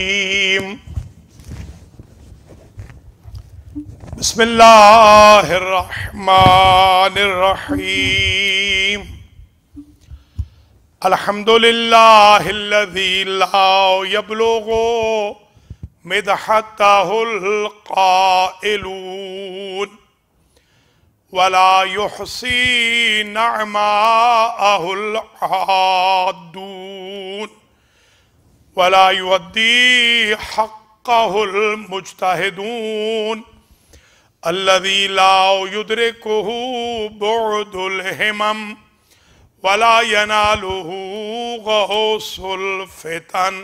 बिस्मिल्लाहिर्रहमानिर्रहीम अल्हम्दुलिल्लाहिल्लज़ी मिदहतहुल्काइलून वला युहसी नअमाहुल आदून वलायुद्दी हक़ल मुजतहदून अल्लदी लाउदर कोहू बोदुल हेमम वलायनालुहू गौसुल फितन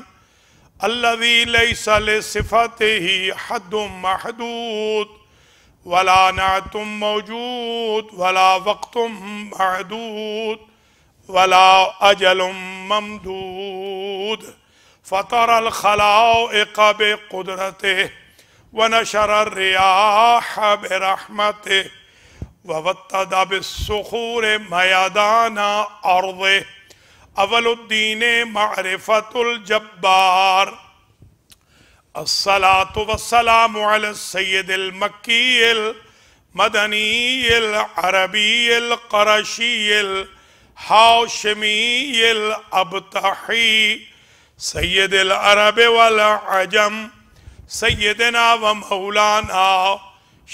अल्लदी लैसल सिफत ही हदुम महदूद वला ना तुम मौजूद वला वक्तुम महदूद वला अजलम ममदूद فطر الخلائق بقدرته ونشر الرياح برحمته ووطد بالصخور ميادان أرضه أول الدين معرفة الجبار الصلاة والسلام على السيد المكي المدني العربي القرشي الحاشمي الأبطحي सैद अरब वाल अजम सैदना व मऊलाना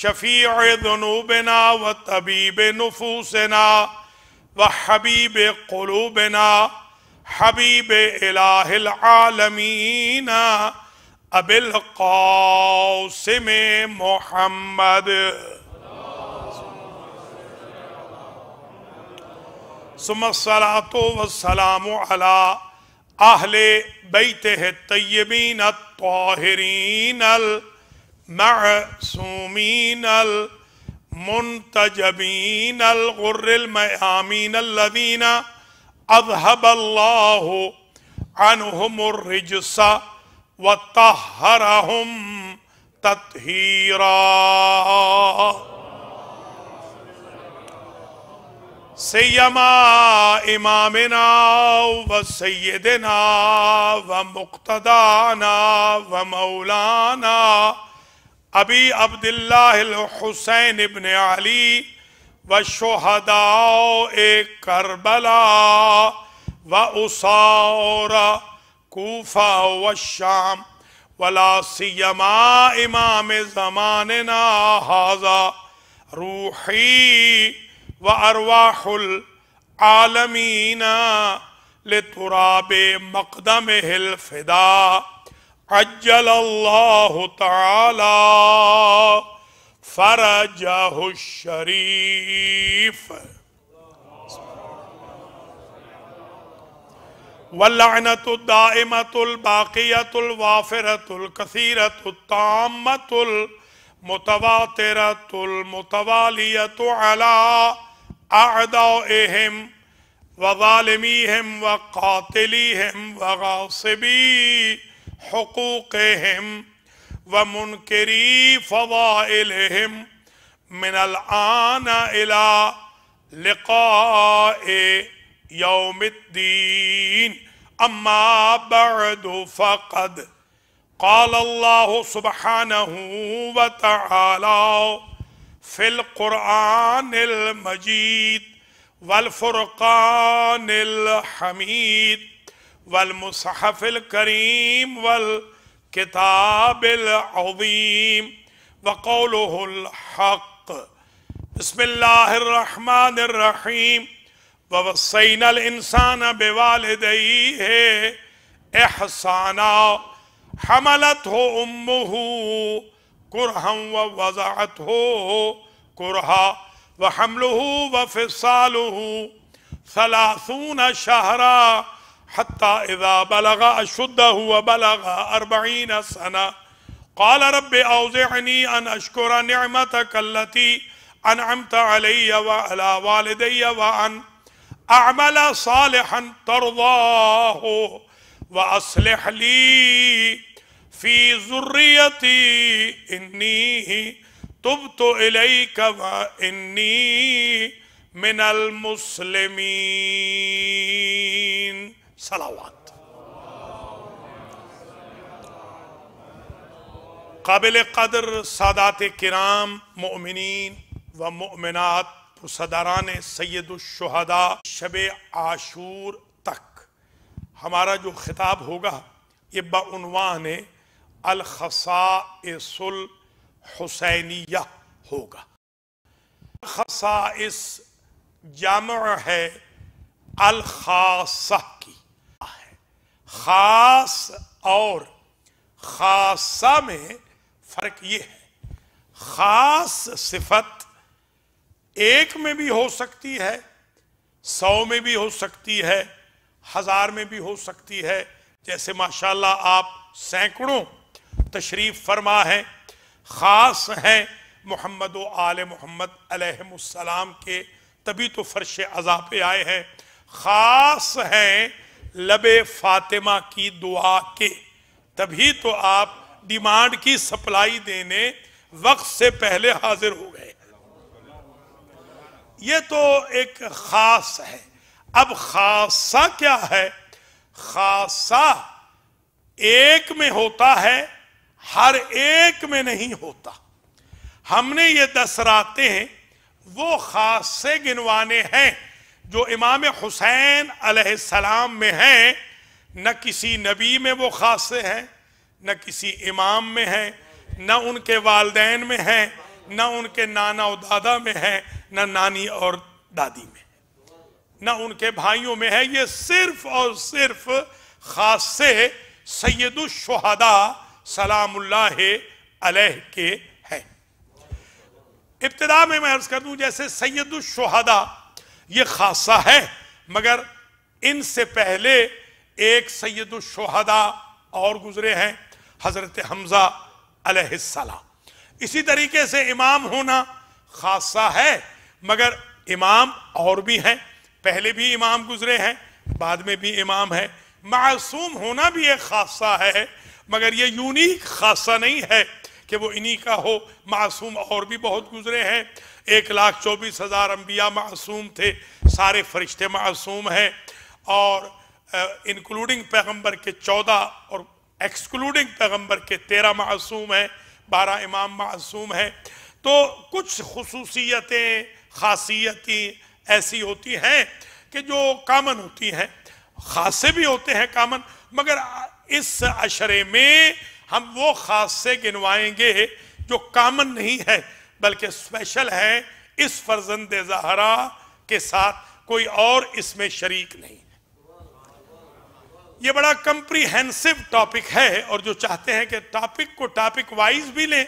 शफ़ी जनूबना व तबीब नफूसना व हबीब कलूबना हबीब आलमीन अबिल कौसम मोहम्मद सुमसलातो वसलाम अला اهل بيته الطيبين الطاهرين المعصومين المنتجبين الغر الميامين الذين اذهب الله عنهم الرجس وطهرهم تطهيرا सैमा इमामना व सैदना व मुख्तदाना व मौलाना अबी अब्दुल्लासैन इबन अली व शहदा करबला व उसारा कोफा व शाम वला सियमा इमाम ना हाजा रूही وارواح العالمين لتراب مقدمه الفدا عجل الله تعالى فرجه الشريف واللعنة الدائمة الباقية الوافرة الكثيرة التامة المتواترة المتوالية على अहदाहम वजालमी हम व कातली हम वगासबी हकूक हम व मुनकरी फ़वाल हम मिनल आना इला लिका यौमद्दीन अम्मा बर्द फ़कद قال الله سبحانه وتعالى फिल कुरान मजीद वलफुरकान हमीद वलमसहफिल करीम वल किताबिल अवीम वकौल हक बसमीम वसैनल इंसान बेवालदई है एहसाना हमलत हो उम्मू कुरहम वजात हो كرها وحمله وفصاله ثلاثون شهرا حتى إذا بلغ أشده وبلغ أربعين سنة قال رب أوزعني أن أشكر نعمتك التي أنعمت علي وعلى والدي وأن أعمل صالحا ترضاه وأصلح لي في ذريتي إني तुब तो इलाई कवा इन्नी मिनल मुस्लिमीन सलावत काबिल कदर सादात किराम मोमिन व मोमिनत सदारान सैदुलशहदा शब आशूर तक हमारा जो खिताब होगा ये बनवान अलखसा सुल हुसैनिया होगा खसा इस जाम है अलखासा की है खास और खासा में फर्क ये है खास सिफत एक में भी हो सकती है सौ में भी हो सकती है हजार में भी हो सकती है जैसे माशाल्लाह आप सैकड़ों तशरीफ फरमा है ख़ास हैं मोहम्मद आल मोहम्मद सलाम के तभी तो फर्श अज़ा पे आए हैं ख़ास हैं लबे फातिमा की दुआ के तभी तो आप डिमांड की सप्लाई देने वक्त से पहले हाजिर हो गए ये तो एक खास है अब खासा क्या है खासा एक में होता है हर एक में नहीं होता हमने ये दस रातें वो खास से गिनवाने हैं जो इमाम हुसैन अलैहिस्सलाम में हैं न किसी नबी में वो खासे हैं न किसी इमाम में हैं न उनके वालदेन में हैं न उनके नाना और दादा में हैं न नानी और दादी में न उनके भाइयों में है ये सिर्फ और सिर्फ खास से सैदुलशहदा सलाम अलह के हैं इब्तदा में मैं अर्ज कर दूं जैसे सैयद ये खासा है मगर इनसे पहले एक सैयद और गुजरे हैं हजरत हमजा अलहला इसी तरीके से इमाम होना खासा है मगर इमाम और भी हैं पहले भी इमाम गुजरे हैं बाद में भी इमाम है मासूम होना भी एक खासा है मगर ये यूनिक खासा नहीं है कि वो इन्हीं का हो मासूम और भी बहुत गुजरे हैं एक लाख चौबीस हज़ार अम्बिया मासूम थे सारे फरिश्ते मासूम हैं और इंक्लूडिंग पैगंबर के चौदह और एक्सक्लूडिंग पैगंबर के तेरह मासूम हैं बारह इमाम मासूम हैं तो कुछ खसूसियतें खासियतें ऐसी होती हैं कि जो कामन होती हैं खासे भी होते हैं कामन मगर इस अशरे में हम वो से गिनवाएंगे जो कामन नहीं है बल्कि स्पेशल है इस फर्जंद जहरा के साथ कोई और इसमें शरीक नहीं ये बड़ा कंप्रीहेंसिव टॉपिक है और जो चाहते हैं कि टॉपिक को टॉपिक वाइज भी लें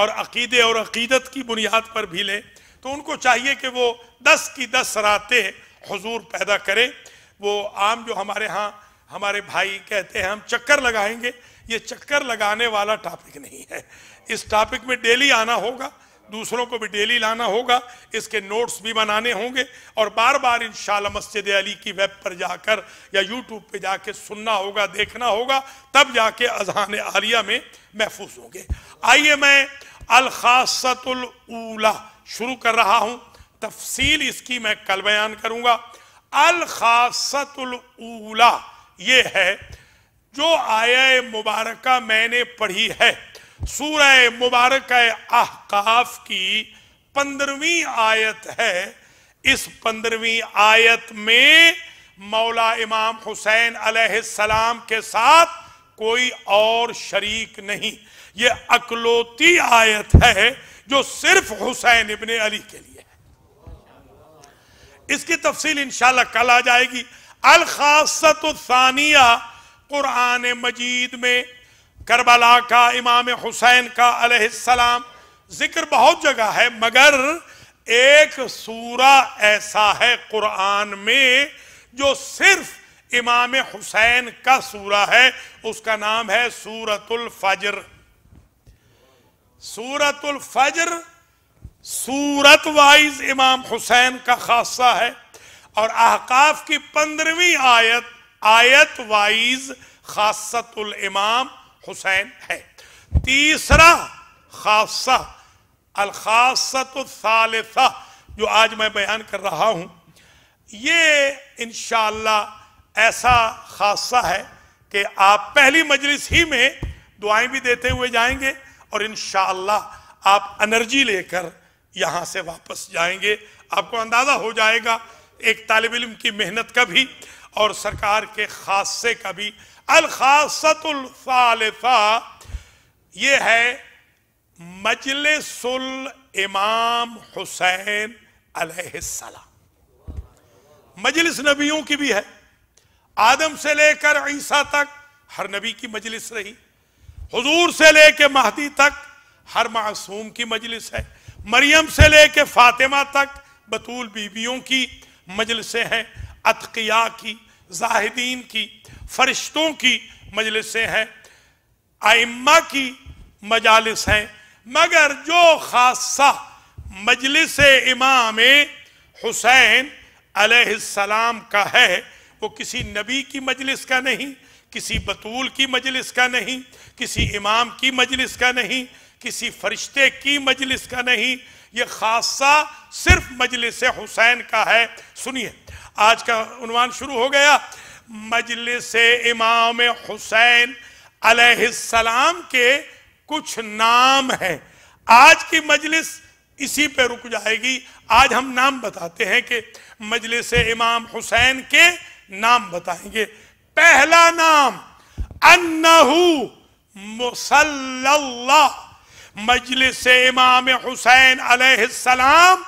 और अकीदे और अकीदत की बुनियाद पर भी लें तो उनको चाहिए कि वो दस की दस रातें हजूर पैदा करें वो आम जो हमारे यहाँ हमारे भाई कहते हैं हम चक्कर लगाएंगे ये चक्कर लगाने वाला टॉपिक नहीं है इस टॉपिक में डेली आना होगा दूसरों को भी डेली लाना होगा इसके नोट्स भी बनाने होंगे और बार बार इन मस्जिद अली की वेब पर जाकर या यूट्यूब पे जाके सुनना होगा देखना होगा तब जाके अजहान आलिया में महफूज होंगे आइए मैं अलखासतुल्ला शुरू कर रहा हूँ तफसील इसकी मैं कल बयान करूँगा अलखासतुल्ला ये है जो आया मुबारक मैंने पढ़ी है सूरह मुबारक आहकाफ की पंद्रहवीं आयत है इस पंद्रहवीं आयत में मौला इमाम हुसैन अलैहिस्सलाम के साथ कोई और शरीक नहीं ये अकलौती आयत है जो सिर्फ हुसैन इबन अली के लिए है इसकी तफसील इंशाला कल आ जाएगी अलखासतानिया कुरान मजीद में करबला का इमाम हुसैन का अलैहिस्सलाम जिक्र बहुत जगह है मगर एक सूरा ऐसा है कुरान में जो सिर्फ इमाम हुसैन का सूरा है उसका नाम है सूरतुल फजर सूरतुल फजर सूरत वाइज इमाम हुसैन का खासा है और अहकाफ की पंद्रहवीं आयत आयत वाइज खासतुल इमाम हुसैन है तीसरा खासा अलखासतुलसा जो आज मैं बयान कर रहा हूं ये इन ऐसा खासा है कि आप पहली मजलिस ही में दुआएं भी देते हुए जाएंगे और इन आप एनर्जी लेकर यहां से वापस जाएंगे आपको अंदाजा हो जाएगा एक तालब इम की मेहनत का भी और सरकार के खासे का भी अलखासतुलफा ये है मजलसुल इमाम हुसैन अलहसला मजलिस नबियों की भी है आदम से लेकर ईसा तक हर नबी की मजलिस रही हजूर से लेके महदी तक हर मासूम की मजलिस है मरियम से लेके फातिमा तक बतूल बीबियों की मजलसें हैं अतकिया की जाहिदीन की फरिश्तों की मजलसें हैं आइम्मा की मजालस हैं मगर जो खासा मजलिस इमाम हुसैन अलैहिस्सलाम का है वो किसी नबी की मजलिस का नहीं किसी बतूल की मजलिस का नहीं किसी इमाम की मजलिस का नहीं किसी फरिश्ते की मजलिस का नहीं ये खासा सिर्फ मजलिस हुसैन का है सुनिए आज का उनवान शुरू हो गया मजलिस इमाम हुसैन अलैहिस्सलाम के कुछ नाम हैं आज की मजलिस इसी पे रुक जाएगी आज हम नाम बताते हैं कि मजलिस इमाम हुसैन के नाम बताएंगे पहला नाम अन्नहू मुसल्लल्लाह मजलिस इमाम हुसैन अलैहिस्सलाम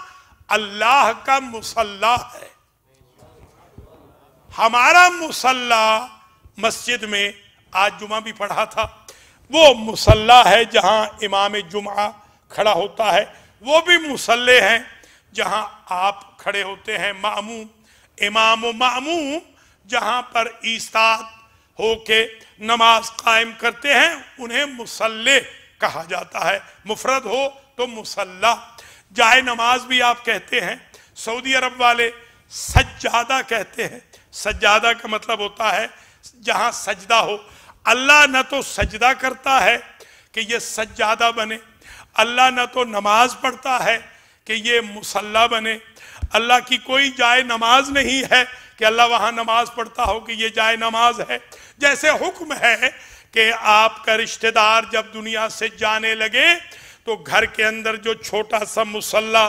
अल्लाह का मुसल्ला है हमारा मुसल्ला मस्जिद में आज जुमा भी पढ़ा था वो मुसल्ला है जहां इमाम जुमा खड़ा होता है वो भी मुसल्ले हैं जहां आप खड़े होते हैं मामूम इमाम मामूम जहां पर ईस्ताद होके नमाज कायम करते हैं उन्हें मुसल्ले कहा जाता है मुफरत हो तो मुसल्ला जाए नमाज भी आप कहते हैं सऊदी अरब वाले सज्जादा कहते हैं सज्जादा का मतलब होता है जहां सजदा हो अल्लाह न तो सजदा करता है कि ये सज्जादा बने अल्लाह न तो नमाज पढ़ता है कि ये मुसल्ला बने अल्लाह की कोई जाए नमाज नहीं है कि अल्लाह वहां नमाज पढ़ता हो कि ये जाए नमाज है जैसे हुक्म है कि आपका रिश्तेदार जब दुनिया से जाने लगे तो घर के अंदर जो छोटा सा मुसल्ला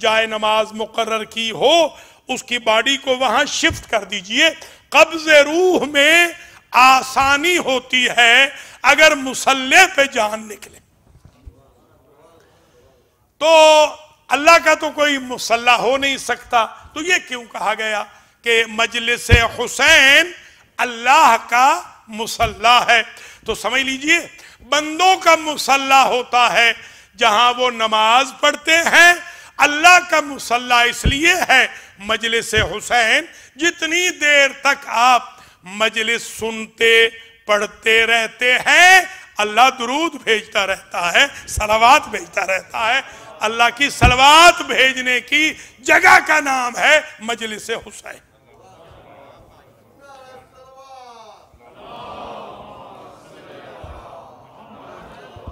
जाए नमाज मुकर्र की हो उसकी बॉडी को वहां शिफ्ट कर दीजिए कब्ज रूह में आसानी होती है अगर मुसल्ले पे जान निकले तो अल्लाह का तो कोई मुसल्ला हो नहीं सकता तो ये क्यों कहा गया कि मजलिस हुसैन अल्लाह का मुसल्ला है तो समझ लीजिए बंदों का मुसल्ला होता है जहां वो नमाज पढ़ते हैं अल्लाह का मुसल्ला इसलिए है मजलिस हुसैन जितनी देर तक आप मजलिस सुनते पढ़ते रहते हैं अल्लाह दुरूद भेजता रहता है सलावात भेजता रहता है अल्लाह की सलवात भेजने की जगह का नाम है मजलिस हुसैन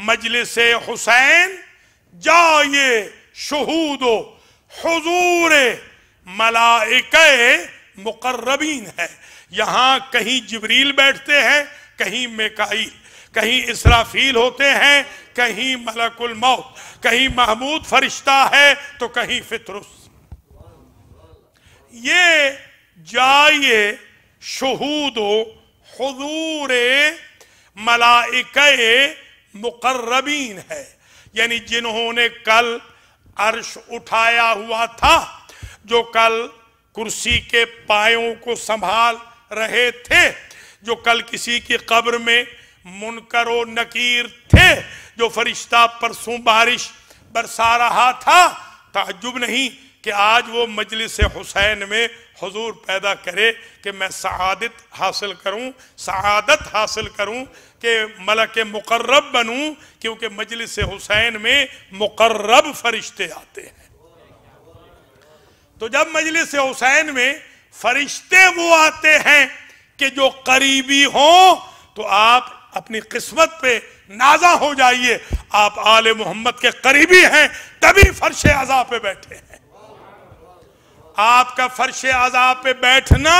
मजलिस हुसैन जाइए शहूद हजूर मलाइक मुकर्रबीन है यहां कहीं जबरील बैठते हैं कहीं मेकाई कहीं इसराफील होते हैं कहीं मलकुल मौत कहीं महमूद फरिश्ता है तो कहीं फितरुस ये जाइए शहूद हजूर मलाइक मुकर्रबीन है यानी जिन्होंने कल अर्श उठाया हुआ था जो कल कुर्सी के पायों को संभाल रहे थे जो कल किसी की कब्र में मुनकर नकीर थे जो फरिश्ता परसों बारिश बरसा रहा था ताजुब नहीं कि आज वो मजलिस हुसैन में हजूर पैदा करे कि मैं सआदत हासिल करूं सआदत हासिल करूं कि मलक मुकर्रब बनूं क्योंकि मजलिस हुसैन में मुकर्रब फरिश्ते आते हैं तो जब मजलिस हुसैन में फरिश्ते वो आते हैं कि जो करीबी हों तो आप अपनी किस्मत पे नाजा हो जाइए आप आले मोहम्मद के करीबी हैं तभी फर्श आजा पे बैठे हैं आपका फर्श आजा पे बैठना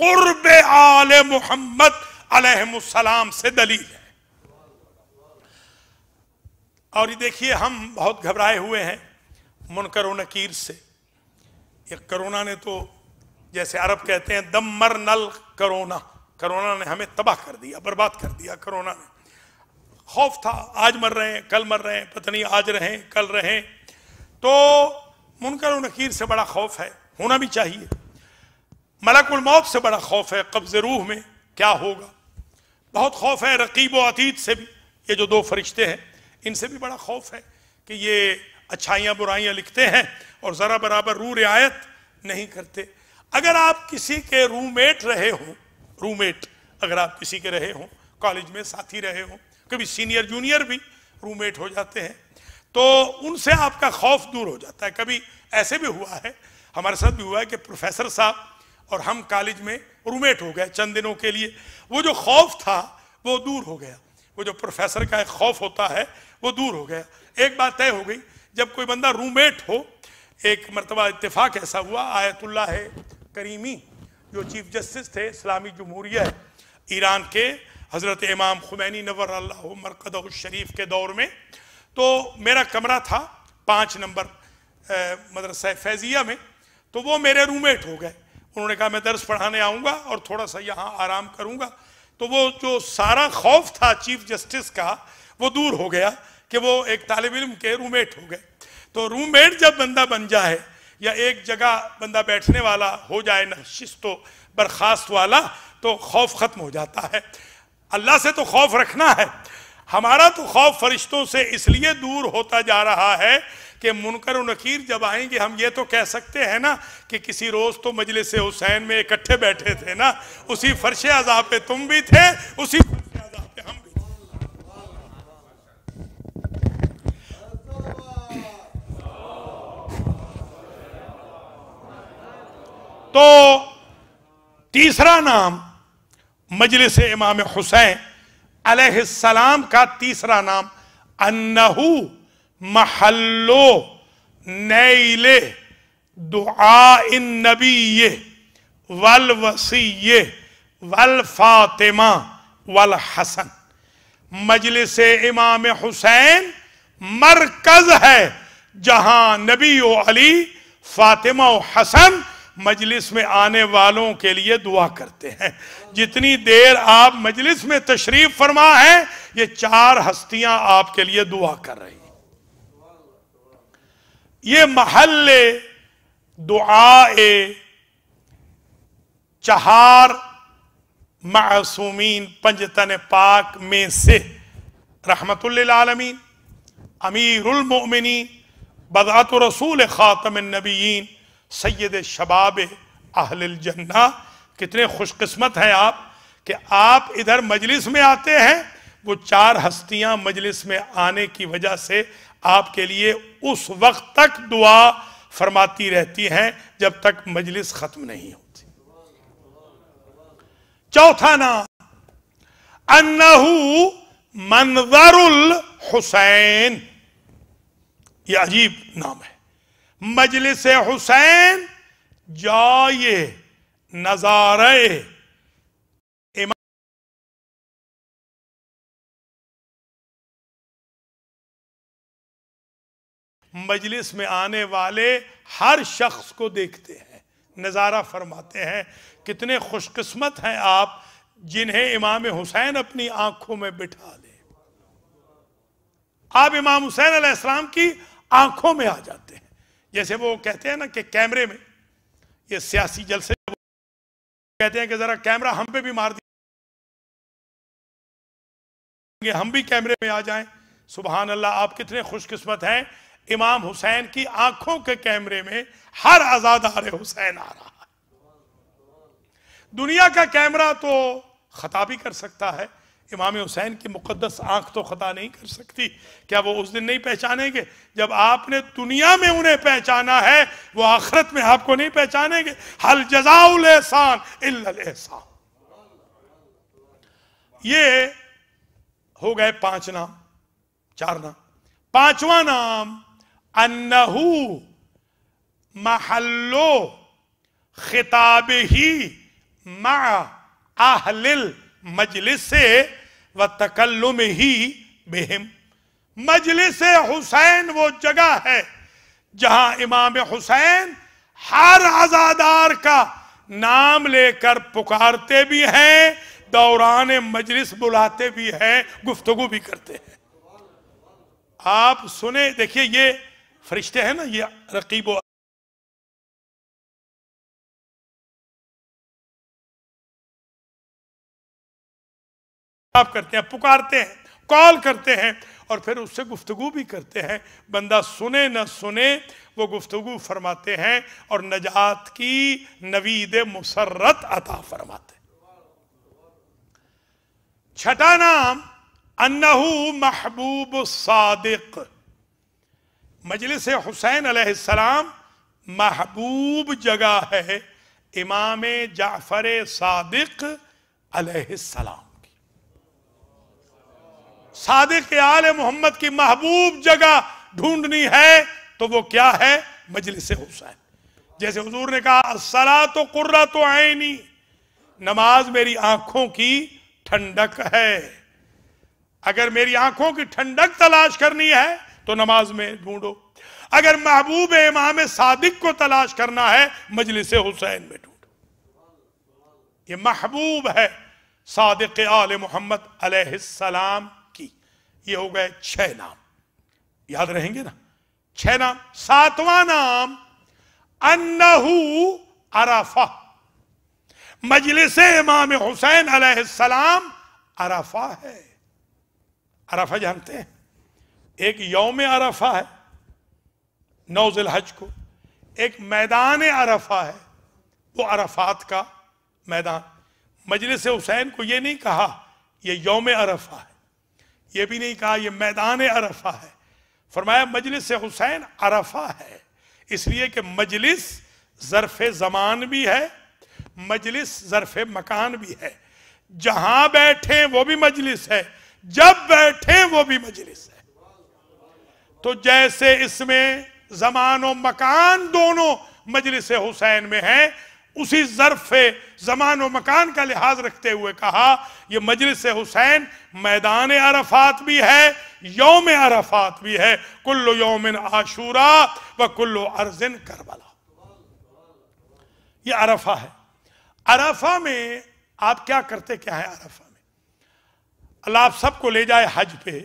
कुर्ब आले मोहम्मद अलहमसलाम से दलील है और ये देखिए हम बहुत घबराए हुए हैं मुनकर नकीर से ये करोना ने तो जैसे अरब कहते हैं दम मर नल करोना करोना ने हमें तबाह कर दिया बर्बाद कर दिया करोना ने खौफ था आज मर रहे हैं कल मर रहे हैं पत्नी आज रहें कल रहें तो मुनकर नकीर से बड़ा खौफ है होना भी चाहिए मलकुल मौत से बड़ा खौफ है कब्ज रूह में क्या होगा बहुत खौफ है रकीब व अतीत से भी ये जो दो फरिश्ते हैं इनसे भी बड़ा खौफ है कि ये अच्छाइयाँ बुराइयाँ लिखते हैं और ज़रा बराबर रू रियायत नहीं करते अगर आप किसी के रूमेट रहे हो रूमेट अगर आप किसी के रहे हो कॉलेज में साथी रहे हो कभी सीनियर जूनियर भी रूमेट हो जाते हैं तो उनसे आपका खौफ दूर हो जाता है कभी ऐसे भी हुआ है हमारे साथ भी हुआ है कि प्रोफेसर साहब और हम कॉलेज में रूमेट हो गए चंद दिनों के लिए वो जो खौफ था वो दूर हो गया वो जो प्रोफेसर का एक खौफ होता है वो दूर हो गया एक बात तय हो गई जब कोई बंदा रूमेट हो एक मरतबा इतफाक ऐसा हुआ आयतुल्ला है करीमी जो चीफ जस्टिस थे इस्लामी जमहूरिया ईरान के हज़रत इमाम खुमैनी नवर अल्लाह मरकद शरीफ के दौर में तो मेरा कमरा था पाँच नंबर मदरसा फैज़िया में तो वो मेरे रूममेट हो गए उन्होंने कहा मैं दर्श पढ़ाने आऊँगा और थोड़ा सा यहाँ आराम करूँगा तो वो जो सारा खौफ था चीफ जस्टिस का वो दूर हो गया कि वो एक तालब इम के रूममेट हो गए तो रूममेट जब बंदा बन जाए या एक जगह बंदा बैठने वाला हो जाए नशिस्तो बर्खास्त वाला तो खौफ ख़त्म हो जाता है अल्लाह से तो खौफ रखना है हमारा तो खौफ फरिश्तों से इसलिए दूर होता जा रहा है कि मुनकर नकीर जब आएंगे हम ये तो कह सकते हैं ना कि किसी रोज़ तो मजलिस हुसैन में इकट्ठे बैठे थे ना उसी फर्श अजा पे तुम भी थे उसी फर्श तो तीसरा नाम मजलिस इमाम हुसैन अलैहिस्सलाम का तीसरा नाम अन्नहू महल्लो नैले दुआ इन नबी वल वसीये वल फातिमा वल हसन मजलिस इमाम हुसैन मरकज है जहां नबी अली फातिमा हसन मजलिस में आने वालों के लिए दुआ करते हैं जितनी देर आप मजलिस में तशरीफ फरमा है ये चार हस्तियां आपके लिए दुआ कर रही ये महल दुआए चहार मासूमीन पंजतन पाक में से रहमतुल्लामीन अमीरमिनी बदात रसूल ख़ातम नबीन सैद शबाब अहल जन्ना कितने खुशकस्मत हैं आप कि आप इधर मजलिस में आते हैं वो चार हस्तियां मजलिस में आने की वजह से आपके लिए उस वक्त तक दुआ फरमाती रहती हैं जब तक मजलिस खत्म नहीं होती चौथा नाम अन्नहू मंजरुल हुसैन यह अजीब नाम है मजलिस हुसैन जाए नजारे मजलिस में आने वाले हर शख्स को देखते हैं नज़ारा फरमाते हैं कितने खुशकस्मत हैं आप जिन्हें इमाम हुसैन अपनी आंखों में बिठा ले आप इमाम हुसैन अलैहिस्सलाम की आंखों में आ जाते हैं जैसे वो कहते हैं ना कि कैमरे में ये सियासी जलसे कहते हैं कि ज़रा कैमरा हम पे भी मार दिया हम भी कैमरे में आ जाएं सुबहान अल्लाह आप कितने खुशकिस्मत हैं इमाम हुसैन की आंखों के कैमरे में हर आजाद आजादार हुसैन आ रहा है दुनिया का कैमरा तो खता भी कर सकता है इमाम हुसैन की मुकदस आंख तो खता नहीं कर सकती क्या वो उस दिन नहीं पहचानेंगे जब आपने दुनिया में उन्हें पहचाना है वो आखरत में आपको नहीं पहचानेंगे हल जजाउल एहसान एहसान ये हो गए पांच नाम चार नाम पांचवा नाम अन्नहू महल्लो खिताब ही मा आहलिल मजलिस से व तकल्लुम ही बेहम मजलिस हुसैन वो जगह है जहां इमाम हुसैन हर आजादार का नाम लेकर पुकारते भी हैं दौरान मजलिस बुलाते भी हैं गुफ्तगु भी करते हैं आप सुने देखिए ये फरिश्ते हैं ना ये रकीब आप करते हैं पुकारते हैं कॉल करते हैं और फिर उससे गुफ्तगु भी करते हैं बंदा सुने न सुने वो गुफ्तगु फरमाते हैं और नजात की नवीद मुसरत अता फरमाते छठा नाम अन्नहू महबूब सादिक मजलिस हुसैन अलैहिस्सलाम महबूब जगह है इमाम जाफर सादिक अलैहिस्सलाम की सादिक आल मोहम्मद की महबूब जगह ढूंढनी है तो वो क्या है मजलिस हुसैन जैसे हजूर ने कहा असला तो कुर्रा तो आए नहीं नमाज मेरी आंखों की ठंडक है अगर मेरी आंखों की ठंडक तलाश करनी है तो नमाज में ढूंढो अगर महबूब इमाम सादिक को तलाश करना है मजलिस हुसैन में ढूंढो ये महबूब है सादिक आल मोहम्मद अलैहिस्सलाम की ये हो गए छह नाम याद रहेंगे ना छह नाम सातवां नाम अन्नहू अराफा मजलिस इमाम हुसैन अलैहिस्सलाम अराफा है अराफा जानते हैं एक यौम अरफा है नौजिल हज को एक मैदान अरफा है वो अरफात का मैदान मजलिस हुसैन को ये नहीं कहा ये यौम अरफा है ये भी नहीं कहा ये मैदान अरफा है फरमाया मजलिस हुसैन अरफा है इसलिए कि मजलिस ज़रफ़ ज़मान भी है मजलिस ज़रफ़ मकान भी है जहां बैठे वो भी मजलिस है जब बैठे वो भी मजलिस है तो जैसे इसमें जमान और मकान दोनों मजलिस हुसैन में है उसी जरफे जमान और मकान का लिहाज रखते हुए कहा यह मजलिस हुसैन मैदान अरफात भी है योम अरफात भी है कुल्लो योम आशूरा व कुल्लो अर्जिन करबला यह अरफा है अरफा में आप क्या करते क्या है अरफा में अल्लाह आप सबको ले जाए हज पे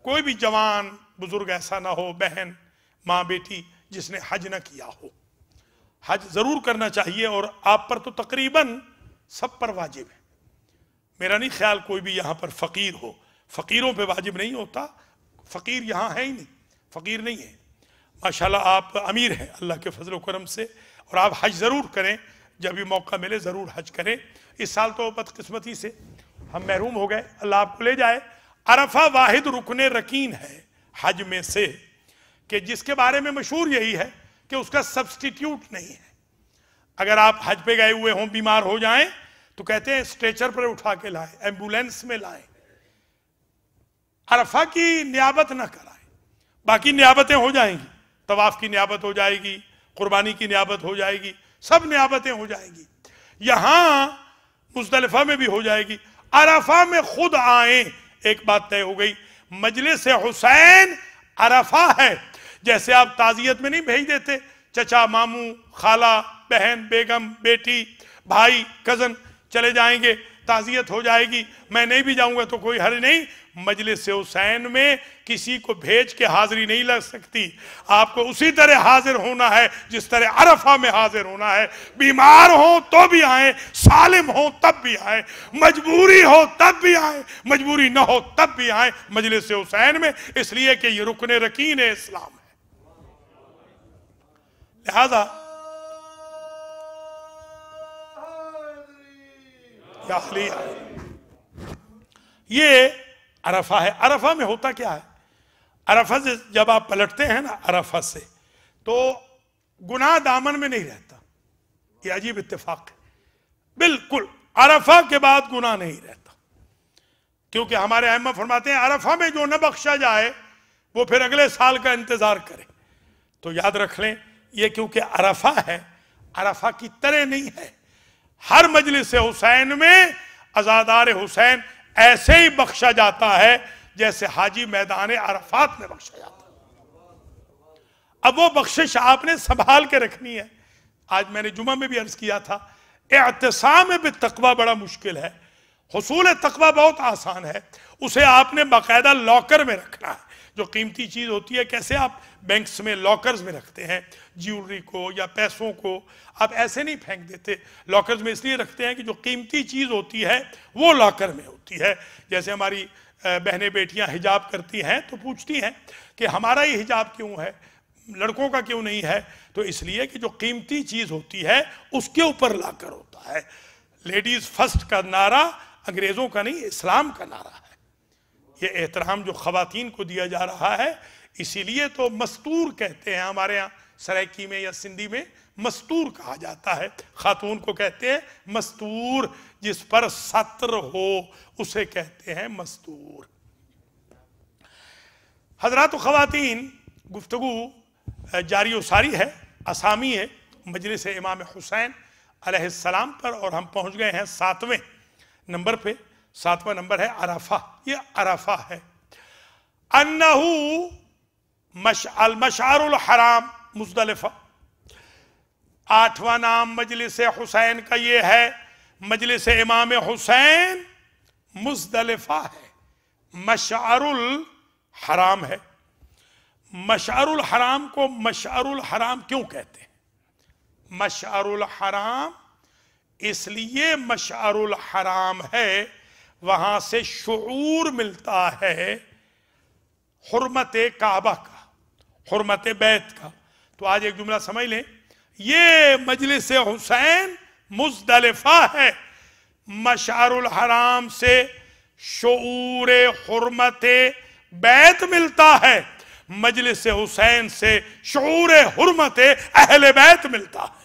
कोई भी जवान बुजुर्ग ऐसा ना हो बहन माँ बेटी जिसने हज ना किया हो हज जरूर करना चाहिए और आप पर तो तकरीबन सब पर वाजिब है मेरा नहीं ख्याल कोई भी यहाँ पर फ़कीर हो फ़कीरों पे वाजिब नहीं होता फ़कीर यहाँ है ही नहीं फ़कीर नहीं है माशाल्लाह आप अमीर हैं अल्लाह के फजल करम से और आप हज ज़रूर करें जब भी मौका मिले ज़रूर हज करें इस साल तो बदकस्मती से हम महरूम हो गए अल्लाह आपको ले जाए अरफा वाहिद रुकने रकीन है हज में से कि जिसके बारे में मशहूर यही है कि उसका सब्सटीट्यूट नहीं है अगर आप हज पे गए हुए हों बीमार हो जाएं तो कहते हैं स्ट्रेचर पर उठा के लाए एम्बुलेंस में लाए अरफा की नियाबत ना कराए बाकी नियाबतें हो जाएंगी तवाफ की नियाबत हो जाएगी कुर्बानी की नियाबत हो जाएगी सब नियाबतें हो जाएंगी यहां मुस्तलफा में भी हो जाएगी अरफा में खुद आए एक बात तय हो गई मजलिस हुसैन अरफा है जैसे आप ताजियत में नहीं भेज देते चचा मामू खाला बहन बेगम बेटी भाई कज़न चले जाएंगे ताजियत हो जाएगी मैं नहीं भी जाऊंगा तो कोई हर नहीं मजलिस हुसैन में किसी को भेज के हाजिरी नहीं लग सकती आपको उसी तरह हाजिर होना है जिस तरह अरफा में हाजिर होना है बीमार हो तो भी आए सालिम हो तब भी आए मजबूरी हो तब भी आए मजबूरी ना हो तब भी आए मजलिस हुसैन में इसलिए कि ये रुकन रकीन है इस्लाम है लिहाजा ये अरफा है अरफा में होता क्या है अरफा से जब आप पलटते हैं ना अरफा से तो गुनाह दामन में नहीं रहता ये अजीब इत्तेफाक है बिल्कुल अरफा के बाद गुनाह नहीं रहता क्योंकि हमारे अहम फरमाते हैं अरफा में जो न बख्शा जाए वो फिर अगले साल का इंतजार करे तो याद रख लें ये क्योंकि अरफा है अरफा की तरह नहीं है हर मजलिस हुसैन में आजादार हुसैन ऐसे ही बख्शा जाता है जैसे हाजी मैदान अरफात में बख्शा जाता है अब वो बख्शिश आपने संभाल के रखनी है आज मैंने जुमा में भी अर्ज किया था एहतसाम भी तकवा बड़ा मुश्किल है हसूल तकवा बहुत आसान है उसे आपने बाकायदा लॉकर में रखना है जो कीमती चीज़ होती है कैसे आप बैंक्स में लॉकर्स में रखते हैं ज्वेलरी को या पैसों को आप ऐसे नहीं फेंक देते लॉकर्स में इसलिए रखते हैं कि जो कीमती चीज़ होती है वो लॉकर में होती है जैसे हमारी बहनें बेटियां हिजाब करती हैं तो पूछती हैं कि हमारा ही हिजाब क्यों है लड़कों का क्यों नहीं है तो इसलिए कि जो कीमती चीज़ होती है उसके ऊपर लाकर होता है लेडीज़ फर्स्ट का नारा अंग्रेज़ों का नहीं इस्लाम का नारा ये एहतराम जो ख़वातीन को दिया जा रहा है इसीलिए तो मस्तूर कहते हैं हमारे यहाँ सराइकी में या सिंधी में मस्तूर कहा जाता है खातून को कहते हैं मस्तूर जिस पर सत्र हो उसे कहते हैं मस्तूर हजरात खातन गुफ्तु जारी सारी है असामी है मजलिस इमाम हुसैन सलाम पर और हम पहुंच गए हैं सातवें नंबर पे सातवां नंबर है अराफा ये अराफा है अन्नहू मश मशारुल हराम मुजदलिफा आठवां नाम मजलिस हुसैन का ये है मजलिस इमाम हुसैन मुजदलिफा है मशारुल हराम है मशारुल हराम को मशारुल हराम क्यों कहते हैं मशारुल हराम इसलिए मशारुल हराम है वहां से शूर मिलता है हुरमत काबा का हुरमत बैत का तो आज एक जुमला समझ लें ये मजलिस हुसैन मुजदलफा है मशारुल हराम से शूर हुरमत बैत मिलता है मजलिस हुसैन से शूर हुरमत अहल बैत मिलता है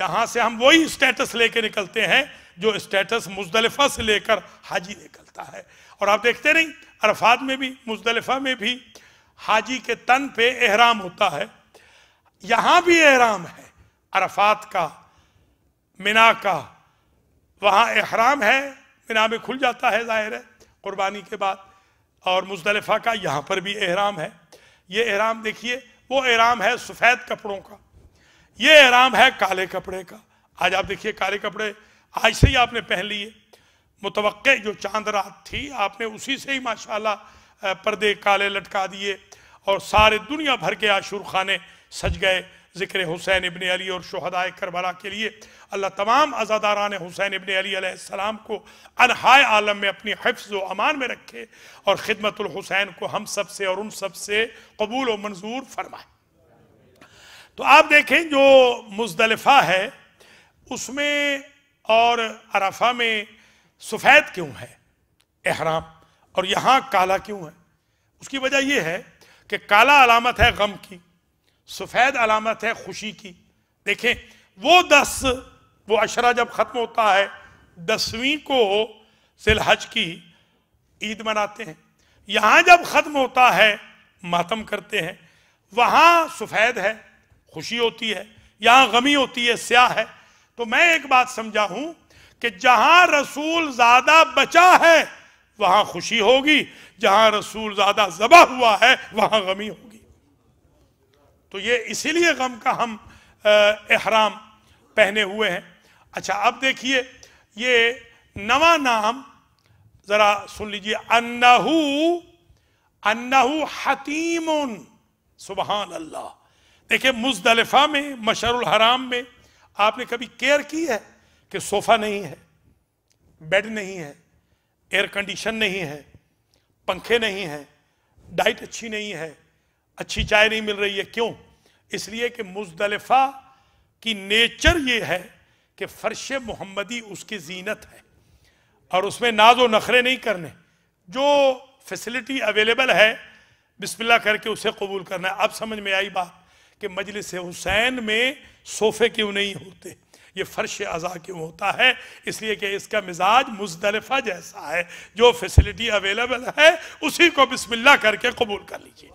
यहां से हम वही स्टेटस लेके निकलते हैं जो स्टेटस मुजदलफा से लेकर हाजी निकलता है और आप देखते नहीं अरफात में भी मुजदलफा में भी हाजी के तन पे एहराम होता है यहां भी एहराम है अरफात का मिना का वहां एहराम है मिना में खुल जाता है ज़ाहिर है कुर्बानी के बाद और मुजदलफ़ा का यहाँ पर भी एहराम है ये एहराम देखिए वो एहराम है सफ़ेद कपड़ों का ये एहराम है काले कपड़े का आज आप देखिए काले कपड़े आज से ही आपने पहन लिए मुतव जो चांद रात थी आपने उसी से ही माशाल्लाह पर्दे काले लटका दिए और सारे दुनिया भर के आशूर खाने सज गए ज़िक्र हुसैन इबन अली और शहदाय करबला के लिए अल्लाह तमाम आज़ादारान हुसैन इबन अलीसम को अनहाय आलम में अपनी हफ्ज़ व अमान में रखे और ख़िदमतुल हुसैन को हम सब से और उन सब से कबूल व मंजूर फरमाए तो आप देखें जो मुजलफ़ा है उसमें और अरफा में सफ़ेद क्यों है एहराम और यहाँ काला क्यों है उसकी वजह यह है कि काला अलामत है गम की सफ़ेद अलामत है खुशी की देखें वो दस वो अशरा जब ख़त्म होता है दसवीं को सिलहज की ईद मनाते हैं यहाँ जब ख़त्म होता है मातम करते हैं वहाँ सफ़ेद है खुशी होती है यहाँ गमी होती है स्याह है तो मैं एक बात समझा हूं कि जहां रसूल ज्यादा बचा है वहां खुशी होगी जहां रसूल ज्यादा जबा हुआ है वहां गमी होगी तो ये इसीलिए गम का हम एहराम पहने हुए हैं अच्छा अब देखिए ये नवा नाम जरा सुन लीजिए अन्नहू अन्नहू हतीम सुबहान अल्लाह देखिए मुजदलफा में मशरुल हराम में आपने कभी केयर की है कि सोफा नहीं है बेड नहीं है एयर कंडीशन नहीं है पंखे नहीं हैं डाइट अच्छी नहीं है अच्छी चाय नहीं मिल रही है क्यों इसलिए कि मुजदलफा की नेचर ये है कि फर्श मोहम्मदी उसकी जीनत है और उसमें नाजो नखरे नहीं करने जो फैसिलिटी अवेलेबल है बिस्मिल्लाह करके उसे कबूल करना है अब समझ में आई बात कि मजलिस हुसैन में सोफ़े क्यों नहीं होते ये फ़र्श अज़ा क्यों होता है इसलिए कि इसका मिजाज मुजदलफा जैसा है जो फैसिलिटी अवेलेबल है उसी को बिस्मिल्लाह करके कबूल कर लीजिए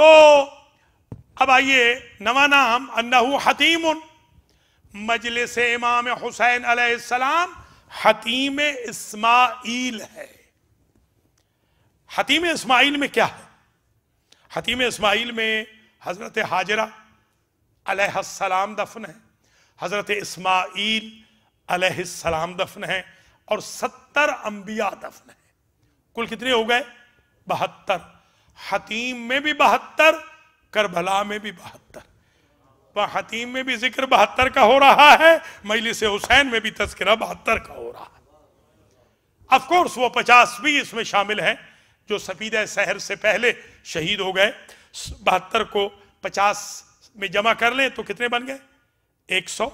तो अब आइए नवा नाम अन्ना हतीम मजलिस इमाम हुसैन अलैहिस्सलाम हतीम इस्माइल है हतीम इस्माइल में क्या है हतीम इसमाइल में हज़रत हाजरा अलैहिस्सलाम दफन है हज़रत इस्माइल अलैहिस्सलाम दफन है और सत्तर अम्बिया दफन है कुल कितने हो गए बहत्तर हतीम में भी बहत्तर करबला में भी बहत्तर वह हतीम में भी जिक्र बहत्तर का हो रहा है मजलिस हुसैन में भी तस्करा बहत्तर का हो रहा है अफकोर्स वो पचास भी इसमें शामिल है जो सफीद शहर से पहले शहीद हो गए बहत्तर को पचास में जमा कर लें तो कितने बन गए एक सौ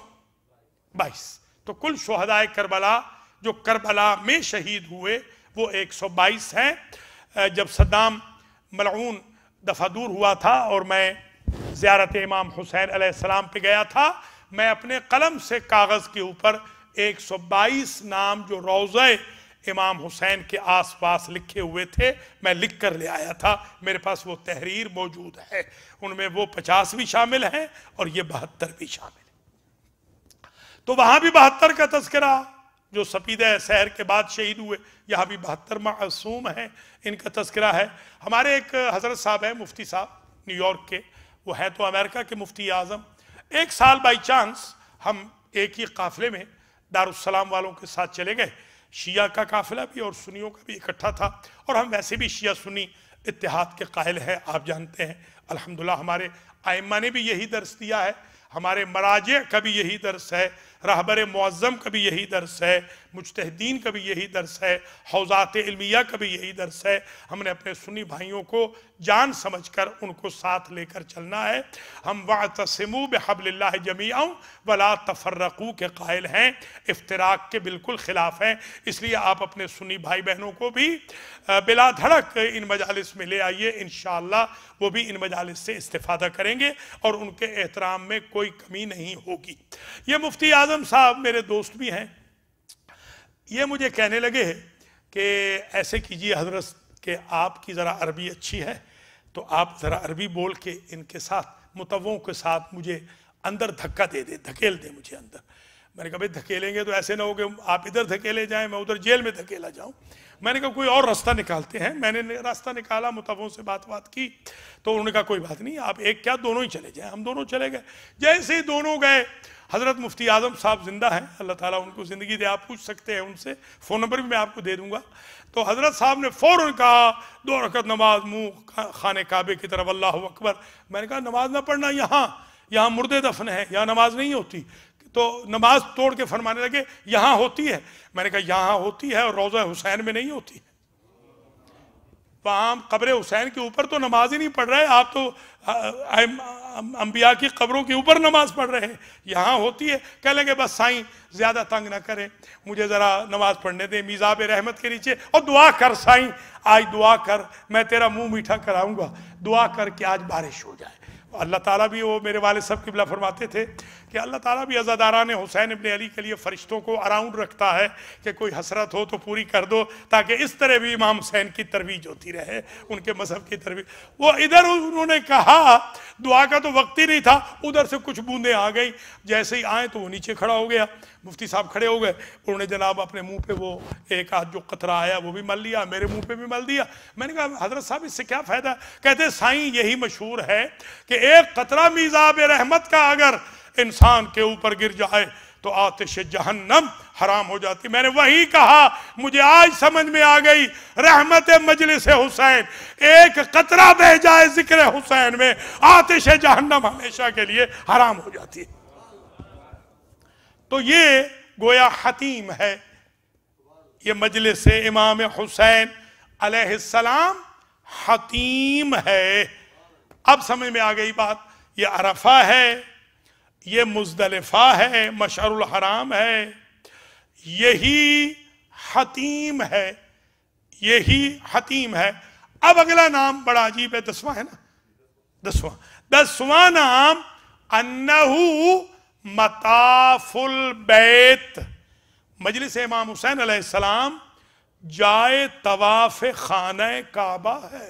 बाईस तो कुल शहदाय करबला जो करबला में शहीद हुए वो एक सौ बाईस हैं जब सद्दाम मलून दफा दूर हुआ था और मैं ज़्यारत इमाम हुसैन अलैहिस्सलाम पे गया था मैं अपने कलम से कागज़ के ऊपर 122 नाम जो रोज़ इमाम हुसैन के आसपास लिखे हुए थे मैं लिख कर ले आया था मेरे पास वो तहरीर मौजूद है उनमें वो पचास भी शामिल हैं और ये बहत्तर भी शामिल है तो वहाँ भी बहत्तर का तस्करा जो सपीद शहर के बाद शहीद हुए यहाँ भी बहत्तर मासूम हैं इनका तस्करा है हमारे एक हज़रत साहब है मुफ्ती साहब न्यूयॉर्क के वो है तो अमेरिका के मुफ्ती आज़म एक साल बाई चांस हम एक ही काफ़िले में दारुसलाम वालों के साथ चले गए शिया का काफिला भी और सुनियों का भी इकट्ठा था और हम वैसे भी शिया सुनी इतिहाद के कायल हैं आप जानते हैं अल्हम्दुलिल्लाह हमारे आयमा ने भी यही दर्स दिया है हमारे मराजे का भी यही दर्स है रहबर मुआज़म का भी यही दर्स है मुजतहदीन का भी यही दर्स है हौज़ात इलमिया का भी यही दर्स है हमने अपने सुन्नी भाइयों को जान समझ कर उनको साथ लेकर चलना है हम व तसमू बबल्ला जमिया वला तफरकू के कायल हैं इफ्तराक के बिल्कुल ख़िलाफ़ हैं इसलिए आप अपने सुन्नी भाई बहनों को भी बिला धड़क इन मजालस में ले आइए इन वो भी इन मजालस से इस्ता करेंगे और उनके एहतराम में कोई कमी नहीं होगी ये मुफ्ती आज आजम साहब मेरे दोस्त भी हैं ये मुझे कहने लगे कि ऐसे कीजिए हजरत के आपकी ज़रा अरबी अच्छी है तो आप ज़रा अरबी बोल के इनके साथ मुतवों के साथ मुझे अंदर धक्का दे दे धकेल दे मुझे अंदर मैंने कहा भाई धकेलेंगे तो ऐसे ना हो कि आप इधर धकेले जाएं मैं उधर जेल में धकेला जाऊं मैंने कहा कोई और रास्ता निकालते हैं मैंने रास्ता निकाला मुतवों से बात बात की तो उन्होंने कहा कोई बात नहीं आप एक क्या दोनों ही चले जाएं हम दोनों चले गए जैसे ही दोनों गए हज़रत मुफ्ती आज़म साहब ज़िंदा हैं अल्लाह ताला उनको ज़िंदगी दे आप पूछ सकते हैं उनसे फ़ोन नंबर भी मैं आपको दे दूंगा तो हज़रत साहब ने फ़ौर कहा दो रकत नमाज मुँह खाने काबे की तरफ अल्लाह अकबर मैंने कहा नमाज ना पढ़ना यहाँ यहाँ मुर्दे दफन है यहाँ नमाज नहीं होती तो नमाज तोड़ के फरमाने लगे यहाँ होती है मैंने कहा यहाँ होती है और रोज़ा हुसैन में नहीं होती है वहाँ कब्र हुसैन के ऊपर तो नमाज ही नहीं पढ़ रहा है आप तो अम्बिया की कब्रों के ऊपर नमाज पढ़ रहे हैं यहाँ होती है कह लेंगे बस साईं ज़्यादा तंग ना करें मुझे ज़रा नमाज पढ़ने दें मिज़ाब रहमत के नीचे और दुआ कर साईं आज दुआ कर मैं तेरा मुंह मीठा कराऊंगा दुआ कर कि आज बारिश हो जाए अल्लाह ताला भी वो मेरे वाले सब किबला फरमाते थे कि अल्लाह ताला भी अजादारा ने हुसैन इबन अली के लिए फरिश्तों को अराउंड रखता है कि कोई हसरत हो तो पूरी कर दो ताकि इस तरह भी इमाम हुसैन की तरवीज होती रहे उनके मजहब की तरवीज वो इधर उन्होंने कहा दुआ का तो वक्त ही नहीं था उधर से कुछ बूंदें आ गई जैसे ही आए तो वो नीचे खड़ा हो गया मुफ्ती साहब खड़े हो गए उन्होंने जनाब अपने मुंह पे वो एक हाथ जो कतरा आया वो भी मल लिया मेरे मुंह पे भी मल दिया मैंने कहा हजरत साहब इससे क्या फ़ायदा कहते साईं यही मशहूर है कि एक कतरा मिजाब रहमत का अगर इंसान के ऊपर गिर जाए तो आतिश जहन्नम हराम हो जाती मैंने वही कहा मुझे आज समझ में आ गई रहमत मजलिस हुसैन एक कतरा बह जाए जिक्र हुसैन में आतिश जहन्नम हमेशा के लिए हराम हो जाती है तो ये गोया हतीम है ये मजलिस इमाम हुसैन अलैहिस्सलाम हतीम है अब समझ में आ गई बात ये अरफा है ये मुजदलफा है मशर हराम है यही हतीम है यही हतीम है अब अगला नाम बड़ा अजीब है दसवां है ना दसवां दसवां नाम अन्नहू मताफुल बैत मजलिस इमाम हुसैन अलैहिस्सलाम जाए तवाफ खान काबा है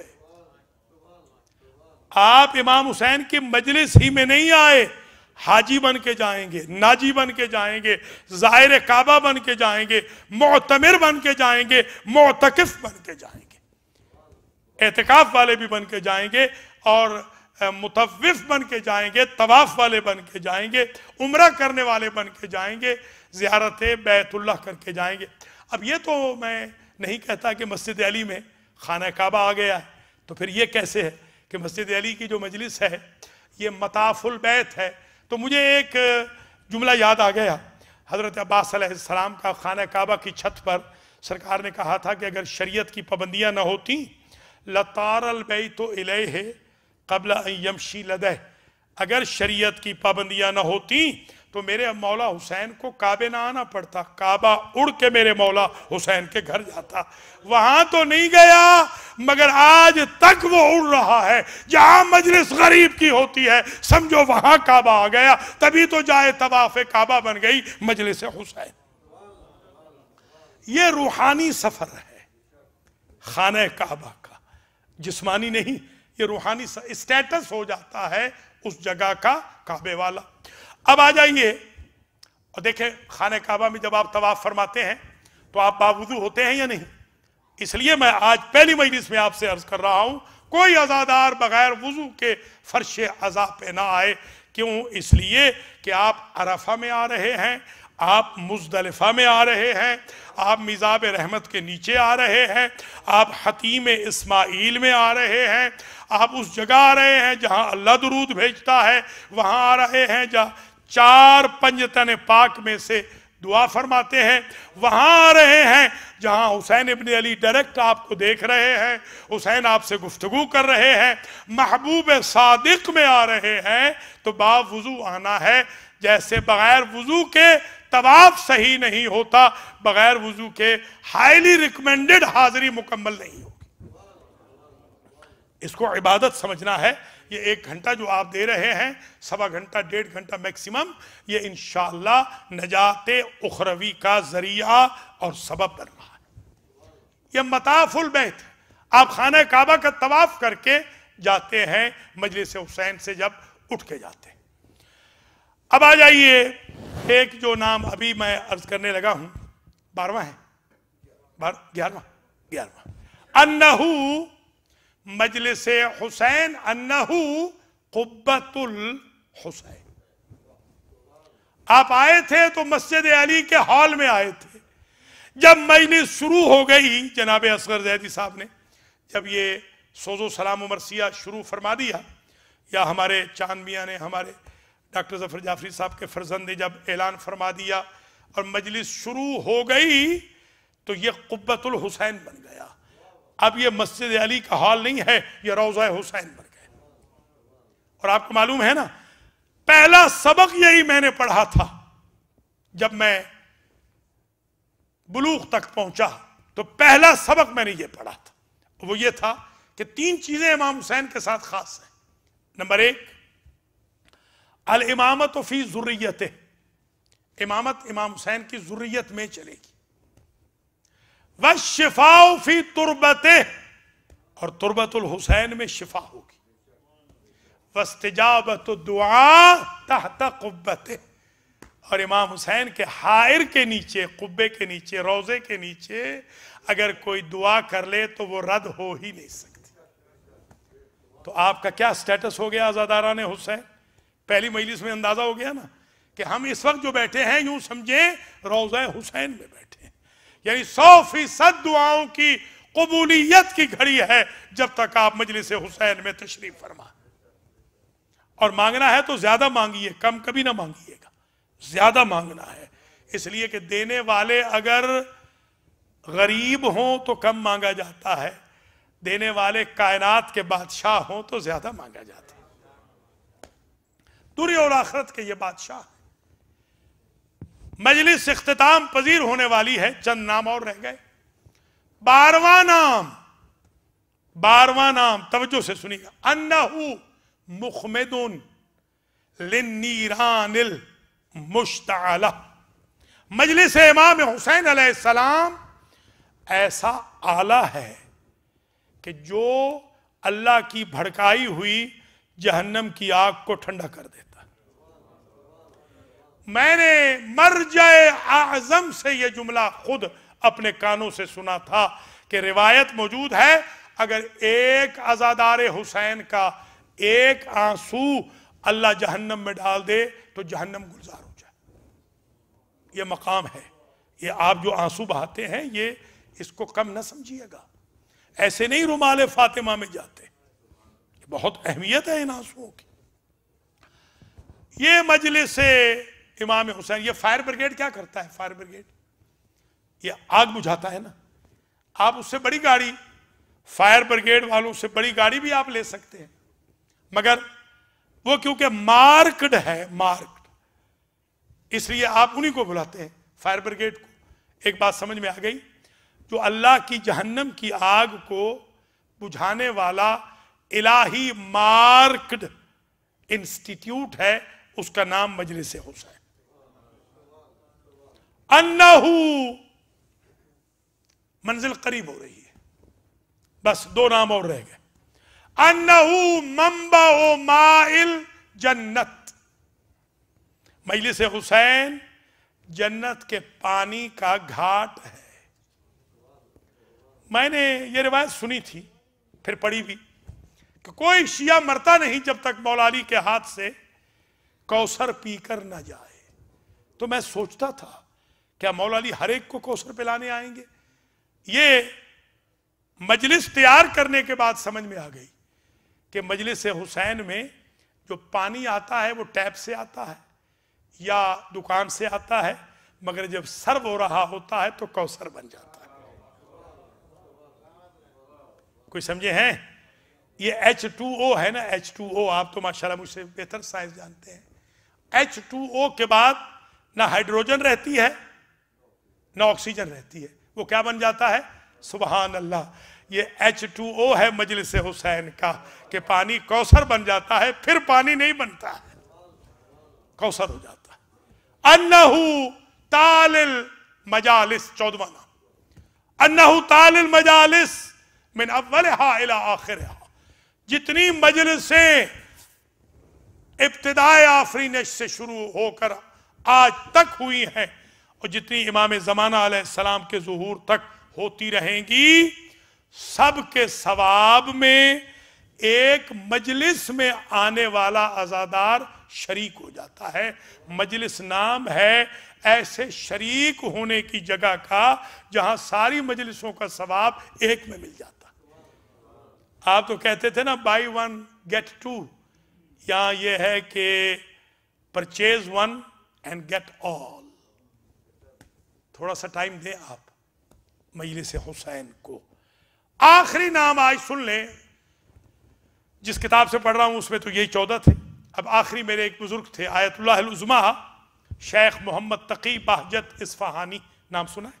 आप इमाम हुसैन की मजलिस ही में नहीं आए हाजी बन के जाएंगे नाजी बन के जाएंगे जाहिर काबा बन के जाएंगे मोतमिर बन के जाएंगे मोतकफ बन के जाएंगे एहतिकाफ वाले भी बन के जाएंगे और मुतवफ बन के जाएंगे तवाफ वाले बन के जाएंगे उम्र करने वाले बन के जाएंगे ज़्यारत बैतुल्ला करके जाएंगे अब ये तो मैं नहीं कहता कि मस्जिद अली में खाना काबा आ गया है तो फिर ये कैसे है कि मस्जिद अली की जो मजलिस है ये मताफुल बैत है तो मुझे एक जुमला याद आ गया हज़रत अब्बास का खाना काबा की छत पर सरकार ने कहा था कि अगर शरीयत की पाबंदियां ना होती लतारल बई तो इले है कबला यमशी लदह अगर शरीयत की पाबंदियां ना होती तो मेरे मौला हुसैन को काबे ना आना पड़ता काबा उड़ के मेरे मौला हुसैन के घर जाता वहां तो नहीं गया मगर आज तक वो उड़ रहा है जहां मजलिस गरीब की होती है समझो वहां काबा आ गया तभी तो जाए तवाफ काबा बन गई मजलिस हुसैन ये रूहानी सफर है खान काबा का जिस्मानी नहीं ये रूहानी स्टेटस हो जाता है उस जगह का काबे वाला अब आ जाइए और देखें खाने काबा में जब आप तवाफ फरमाते हैं तो आप बावजू होते हैं या नहीं इसलिए मैं आज पहली मजलिस में आपसे अर्ज कर रहा हूं कोई अजादार बगैर वजू के फर्श अजा पे ना आए क्यों इसलिए कि आप अरफा में आ रहे हैं आप मुजदलफा में आ रहे हैं आप मिजाब रहमत के नीचे आ रहे हैं आप हतीम इस्माइल में आ रहे हैं आप उस जगह आ रहे हैं जहां अल्लाह दरूद भेजता है वहां आ रहे हैं जहाँ चार पंजतन पाक में से दुआ फरमाते हैं वहां आ रहे हैं जहां हुसैन इबन अली डायरेक्ट आपको देख रहे हैं हुसैन आपसे गुफ्तगु कर रहे हैं महबूब सादिक में आ रहे हैं तो बावजू आना है जैसे बगैर वजू के तवाफ सही नहीं होता बगैर वजू के हाईली रिकमेंडेड हाजिरी मुकम्मल नहीं होगी इसको इबादत समझना है ये एक घंटा जो आप दे रहे हैं सवा घंटा डेढ़ घंटा मैक्सिमम ये इन नजात उखरवी का जरिया और सबब बन रहा है यह मताफुल बैत आप खाना काबा का तवाफ करके जाते हैं मजलिस हुसैन से जब उठ के जाते हैं अब आ जाइए एक जो नाम अभी मैं अर्ज करने लगा हूं बारवा है बार ग्यारहवा अन्नहू मजलिस हुसैन अन्नहू कुब्बतुल हुसैन आप आए थे तो मस्जिद अली के हॉल में आए थे जब मजलिस शुरू हो गई जनाब असगर जैदी साहब ने जब ये सोजो सलाम उमरसिया शुरू फरमा दिया या हमारे चांद मियाँ ने हमारे डॉक्टर जफर जाफरी साहब के फर्जंद ने जब ऐलान फरमा दिया और मजलिस शुरू हो गई तो ये कुब्बतुल हुसैन बन गया अब ये मस्जिद अली का हॉल नहीं है ये रोजा हुसैन बन गए और आपको मालूम है ना पहला सबक यही मैंने पढ़ा था जब मैं बलूक तक पहुंचा तो पहला सबक मैंने ये पढ़ा था वो ये था कि तीन चीजें इमाम हुसैन के साथ खास हैं नंबर एक अल इमामत फी जुर्रियत इमामत इमाम हुसैन की जुर्रियत में चलेगी व शिफाओ फी तुरबते और तुरबतुल हुसैन में शिफा होगी वस्तजाबत दुआ तहत कुब्बत और इमाम हुसैन के हायर के नीचे कुब्बे के नीचे रोजे के नीचे अगर कोई दुआ कर ले तो वो रद्द हो ही नहीं सकती तो आपका क्या स्टेटस हो गया आजादारा ने हुसैन पहली मजलिस में अंदाजा हो गया ना कि हम इस वक्त जो बैठे हैं यूं समझे रोजा हुसैन में बैठे हैं यानी सौ फीसद दुआओं की कबूलियत की घड़ी है जब तक आप मजलिस हुसैन में तशरीफ फरमा और मांगना है तो ज्यादा मांगिए कम कभी ना मांगिएगा ज्यादा मांगना है इसलिए कि देने वाले अगर गरीब हों तो कम मांगा जाता है देने वाले कायनात के बादशाह हों तो ज्यादा मांगा जाता है दुनिया और आखरत के ये बादशाह मजलिस इख्ताम पजीर होने वाली है चंद नाम और रह गए बारवा नाम बारवा नाम तवज्जो से सुनिएगा अन्नाहू मुखमेदन लिनीरान मुश्ताला मजलिस इमाम हुसैन सलाम ऐसा आला है कि जो अल्लाह की भड़काई हुई जहन्नम की आग को ठंडा कर देता मैंने मर जाए आजम से यह जुमला खुद अपने कानों से सुना था कि रिवायत मौजूद है अगर एक आजादार हुसैन का एक आंसू अल्लाह जहन्नम में डाल दे तो जहन्नम गुलजार हो जाए यह मकाम है ये आप जो आंसू बहाते हैं ये इसको कम ना समझिएगा ऐसे नहीं रुमाल फातिमा में जाते बहुत अहमियत है इन आंसुओं की ये मजलिस इमाम हुसैन ये फायर ब्रिगेड क्या करता है फायर ब्रिगेड ये आग बुझाता है ना आप उससे बड़ी गाड़ी फायर ब्रिगेड वालों से बड़ी गाड़ी भी आप ले सकते हैं मगर वो क्योंकि मार्क्ड है मार्क्ड इसलिए आप उन्हीं को बुलाते हैं फायर ब्रिगेड को एक बात समझ में आ गई जो अल्लाह की जहन्नम की आग को बुझाने वाला इलाही मार्क्ड इंस्टीट्यूट है उसका नाम मजलिस हुसैन अन्नाहू मंजिल करीब हो रही है बस दो नाम और रह गए अन्नहू मम्बा माइल जन्नत मजलिस हुसैन जन्नत के पानी का घाट है मैंने ये रिवायत सुनी थी फिर पढ़ी भी कि कोई शिया मरता नहीं जब तक मौलानी के हाथ से कौसर पीकर ना जाए तो मैं सोचता था क्या मौला अली हर एक को कोसर पिलाने आएंगे ये मजलिस तैयार करने के बाद समझ में आ गई कि मजलिस हुसैन में जो पानी आता है वो टैप से आता है या दुकान से आता है मगर जब सर्व हो रहा होता है तो कौसर बन जाता है कोई समझे हैं ये H2O है ना H2O आप तो माशाल्लाह मुझसे बेहतर साइंस जानते हैं H2O के बाद ना हाइड्रोजन रहती है ना ऑक्सीजन रहती है वो क्या बन जाता है सुबहान अल्लाह ये ओ है मजलिस हुसैन का कि पानी कौसर बन जाता है फिर पानी नहीं बनता है कौसर हो जाता है अन्नहू तालिल मजालिस चौदवा नाम अन्नहू तालिल मजालिस मिन अव्वल इला आखिर जितनी मजलिस इब्तदाय आफरीनश से शुरू होकर आज तक हुई हैं और जितनी इमाम ज़माना सलाम के जहूर तक होती रहेंगी सब के सवाब में एक मजलिस में आने वाला आज़ादार शरीक हो जाता है मजलिस नाम है ऐसे शरीक होने की जगह का जहां सारी मजलिसों का सवाब एक में मिल जाता आप तो कहते थे ना बाई वन गेट टू यहां यह है कि purchase one and get all थोड़ा सा टाइम दें आप मजलिस हुसैन को आखिरी नाम आज सुन लें जिस किताब से पढ़ रहा हूं उसमें तो यही चौदह थे अब आखिरी मेरे एक बुजुर्ग थे आयतुल्लाजुमा शेख मोहम्मद तकी बहजत इसफहानी नाम सुना है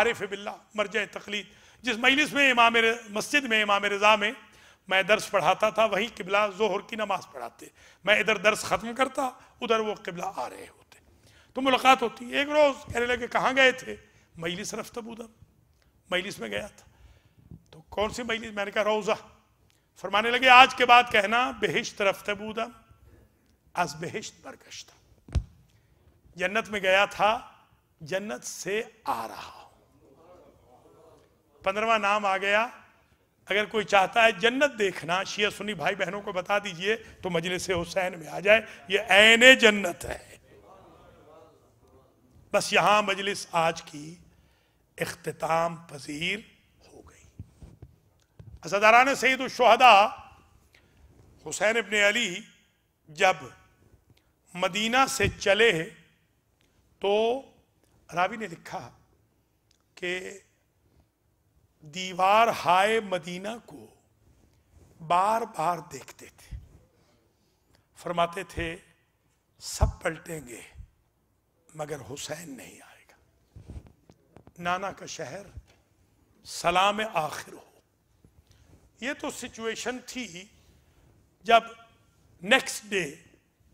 आरिफ बिल्ला मरज तकलीद जिस मजलिस में इमाम मस्जिद में इमाम रज़ा में मैं दर्स पढ़ाता था वहीं किबला जोहर की नमाज पढ़ाते मैं इधर दर्स ख़त्म करता उधर वो किबला आ रहे हो तो मुलाकात होती है एक रोज़ कहने लगे कहाँ गए थे मजलिस रफ्तब उधर मजलिस में गया था तो कौन सी मजलिस मैंने कहा रोज़ा फरमाने लगे आज के बाद कहना बेहिश्त रफ्तब उदम आज बेहिश्त बरगश्त जन्नत में गया था जन्नत से आ रहा हूं पंद्रवा नाम आ गया अगर कोई चाहता है जन्नत देखना शिया सुनी भाई बहनों को बता दीजिए तो मजलिस हुसैन में आ जाए ये ऐने जन्नत है बस यहां मजलिस आज की अख्ताम पजीर हो गई असदारान सईद शहदा हुसैन अबन अली जब मदीना से चले तो रावी ने लिखा कि दीवार हाय मदीना को बार बार देखते थे फरमाते थे सब पलटेंगे मगर हुसैन नहीं आएगा नाना का शहर सलाम आखिर हो यह तो सिचुएशन थी जब नेक्स्ट डे